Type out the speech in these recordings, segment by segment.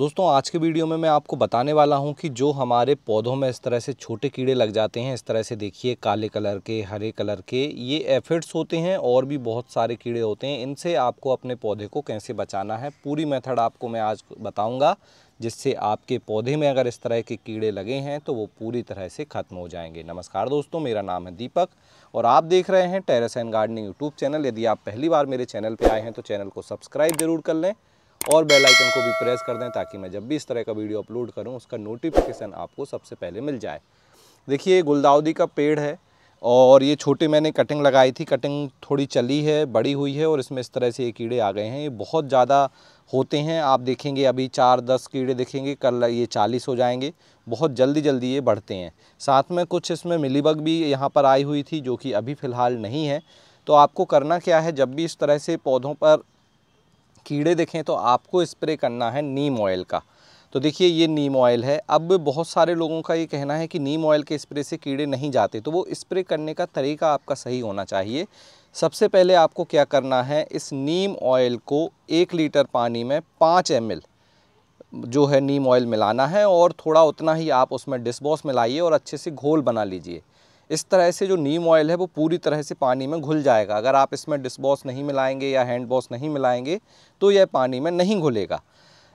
दोस्तों आज के वीडियो में मैं आपको बताने वाला हूं कि जो हमारे पौधों में इस तरह से छोटे कीड़े लग जाते हैं इस तरह से देखिए काले कलर के हरे कलर के ये एफिड्स होते हैं और भी बहुत सारे कीड़े होते हैं इनसे आपको अपने पौधे को कैसे बचाना है पूरी मेथड आपको मैं आज बताऊँगा जिससे आपके पौधे में अगर इस तरह के कीड़े लगे हैं तो वो पूरी तरह से ख़त्म हो जाएंगे नमस्कार दोस्तों मेरा नाम है दीपक और आप देख रहे हैं terrace and gardening YouTube channel यदि आप पहली बार मेरे चैनल पर आए हैं तो चैनल को सब्सक्राइब ज़रूर कर लें और बेल आइकन को भी प्रेस कर दें ताकि मैं जब भी इस तरह का वीडियो अपलोड करूं उसका नोटिफिकेशन आपको सबसे पहले मिल जाए देखिए गुलदाउदी का पेड़ है और ये छोटी मैंने कटिंग लगाई थी कटिंग थोड़ी चली है बड़ी हुई है और इसमें इस तरह से ये कीड़े आ गए हैं ये बहुत ज़्यादा होते हैं आप देखेंगे अभी चार दस कीड़े देखेंगे कल ये चालीस हो जाएंगे बहुत जल्दी जल्दी ये बढ़ते हैं साथ में कुछ इसमें मिलीबग भी यहाँ पर आई हुई थी जो कि अभी फ़िलहाल नहीं है तो आपको करना क्या है जब भी इस तरह से पौधों पर कीड़े देखें तो आपको स्प्रे करना है नीम ऑयल का तो देखिए ये नीम ऑयल है अब बहुत सारे लोगों का ये कहना है कि नीम ऑयल के स्प्रे से कीड़े नहीं जाते तो वो स्प्रे करने का तरीका आपका सही होना चाहिए सबसे पहले आपको क्या करना है इस नीम ऑयल को एक लीटर पानी में पाँच एम जो है नीम ऑयल मिलाना है और थोड़ा उतना ही आप उसमें डिस्बॉस मिलाइए और अच्छे से घोल बना लीजिए इस तरह से जो नीम ऑयल है वो पूरी तरह से पानी में घुल जाएगा अगर आप इसमें डिस्बॉस नहीं मिलाएंगे या हैंड वॉश नहीं मिलाएंगे तो यह पानी में नहीं घुलेगा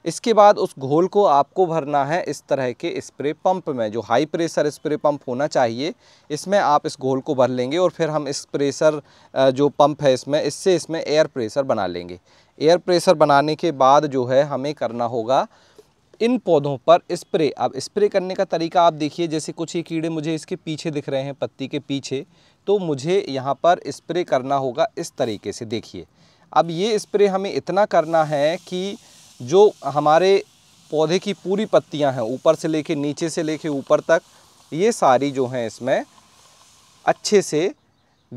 इसके बाद उस घोल को आपको भरना है इस तरह के स्प्रे पंप में जो हाई प्रेशर स्प्रे पंप होना चाहिए इसमें आप इस घोल को भर लेंगे और फिर हम इस प्रेशर जो पंप है इसमें इससे इसमें एयर प्रेशर बना लेंगे एयर प्रेशर बनाने के बाद जो है हमें करना होगा इन पौधों पर स्प्रे अब स्प्रे करने का तरीका आप देखिए जैसे कुछ ये कीड़े मुझे इसके पीछे दिख रहे हैं पत्ती के पीछे तो मुझे यहाँ पर स्प्रे करना होगा इस तरीके से देखिए अब ये स्प्रे हमें इतना करना है कि जो हमारे पौधे की पूरी पत्तियाँ हैं ऊपर से लेके नीचे से लेके ऊपर तक ये सारी जो हैं इसमें अच्छे से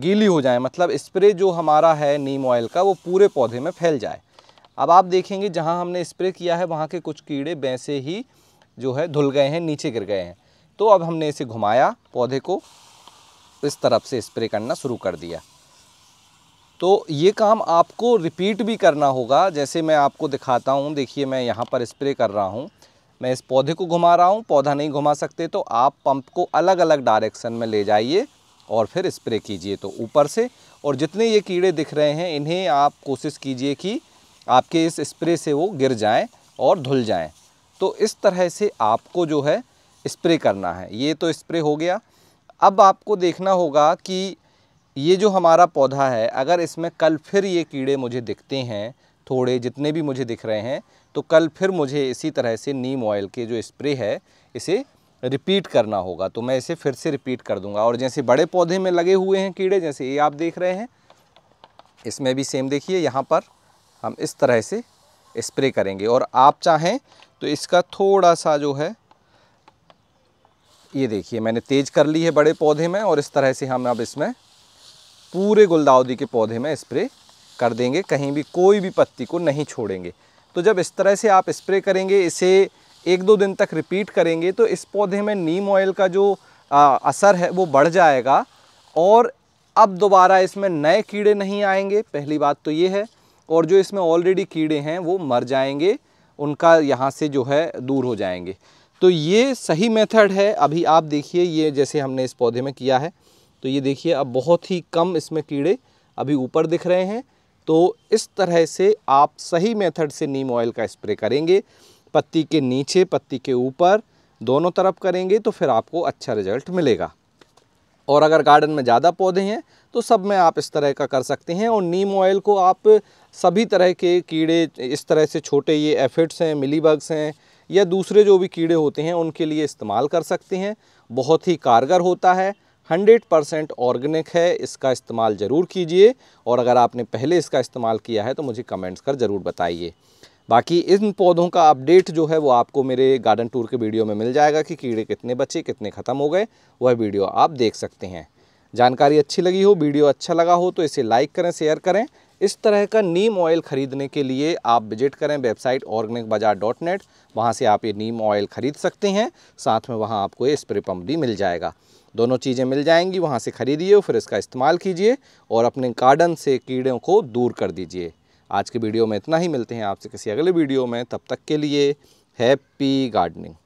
गीली हो जाए मतलब स्प्रे जो हमारा है नीम ऑयल का वो पूरे पौधे में फैल जाए अब आप देखेंगे जहाँ हमने स्प्रे किया है वहाँ के कुछ कीड़े वैसे ही जो है धुल गए हैं नीचे गिर गए हैं तो अब हमने इसे घुमाया पौधे को इस तरफ से स्प्रे करना शुरू कर दिया तो ये काम आपको रिपीट भी करना होगा जैसे मैं आपको दिखाता हूँ देखिए मैं यहाँ पर स्प्रे कर रहा हूँ मैं इस पौधे को घुमा रहा हूँ पौधा नहीं घुमा सकते तो आप पंप को अलग अलग डायरेक्शन में ले जाइए और फिर स्प्रे कीजिए तो ऊपर से और जितने ये कीड़े दिख रहे हैं इन्हें आप कोशिश कीजिए कि आपके इस स्प्रे से वो गिर जाएँ और धुल जाएँ तो इस तरह से आपको जो है स्प्रे करना है ये तो स्प्रे हो गया अब आपको देखना होगा कि ये जो हमारा पौधा है अगर इसमें कल फिर ये कीड़े मुझे दिखते हैं थोड़े जितने भी मुझे दिख रहे हैं तो कल फिर मुझे इसी तरह से नीम ऑयल के जो स्प्रे है इसे रिपीट करना होगा तो मैं इसे फिर से रिपीट कर दूंगा और जैसे बड़े पौधे में लगे हुए हैं कीड़े जैसे ये आप देख रहे हैं इसमें भी सेम देखिए यहाँ पर हम इस तरह से स्प्रे करेंगे और आप चाहें तो इसका थोड़ा सा जो है ये देखिए मैंने तेज़ कर ली है बड़े पौधे में और इस तरह से हम अब इसमें पूरे गुलदाउदी के पौधे में स्प्रे कर देंगे कहीं भी कोई भी पत्ती को नहीं छोड़ेंगे तो जब इस तरह से आप स्प्रे करेंगे इसे एक दो दिन तक रिपीट करेंगे तो इस पौधे में नीम ऑयल का जो आ, असर है वो बढ़ जाएगा और अब दोबारा इसमें नए कीड़े नहीं आएंगे पहली बात तो ये है और जो इसमें ऑलरेडी कीड़े हैं वो मर जाएंगे उनका यहाँ से जो है दूर हो जाएंगे तो ये सही मेथड है अभी आप देखिए ये जैसे हमने इस पौधे में किया है तो ये देखिए अब बहुत ही कम इसमें कीड़े अभी ऊपर दिख रहे हैं तो इस तरह से आप सही मेथड से नीम ऑयल का स्प्रे करेंगे पत्ती के नीचे पत्ती के ऊपर दोनों तरफ करेंगे तो फिर आपको अच्छा रिजल्ट मिलेगा और अगर गार्डन में ज़्यादा पौधे हैं तो सब में आप इस तरह का कर सकते हैं और नीम ऑयल को आप सभी तरह के कीड़े इस तरह से छोटे ये एफिड्स हैं मिलीबग्स हैं या दूसरे जो भी कीड़े होते हैं उनके लिए इस्तेमाल कर सकते हैं बहुत ही कारगर होता है 100 परसेंट ऑर्गेनिक है इसका इस्तेमाल ज़रूर कीजिए और अगर आपने पहले इसका इस्तेमाल किया है तो मुझे कमेंट्स कर ज़रूर बताइए बाकी इन पौधों का अपडेट जो है वो आपको मेरे गार्डन टूर के वीडियो में मिल जाएगा कि कीड़े कितने बचे कितने ख़त्म हो गए वह वीडियो आप देख सकते हैं जानकारी अच्छी लगी हो वीडियो अच्छा लगा हो तो इसे लाइक करें शेयर करें इस तरह का नीम ऑयल ख़रीदने के लिए आप विजिट करें website organic Bazaar dot net वहाँ से आप ये नीम ऑयल ख़रीद सकते हैं साथ में वहाँ आपको ये स्प्रे पम्प भी मिल जाएगा दोनों चीज़ें मिल जाएंगी वहाँ से ख़रीदिए फिर इसका इस्तेमाल कीजिए और अपने गार्डन से कीड़ों को दूर कर दीजिए आज के वीडियो में इतना ही मिलते हैं आपसे किसी अगले वीडियो में तब तक के लिए हैप्पी गार्डनिंग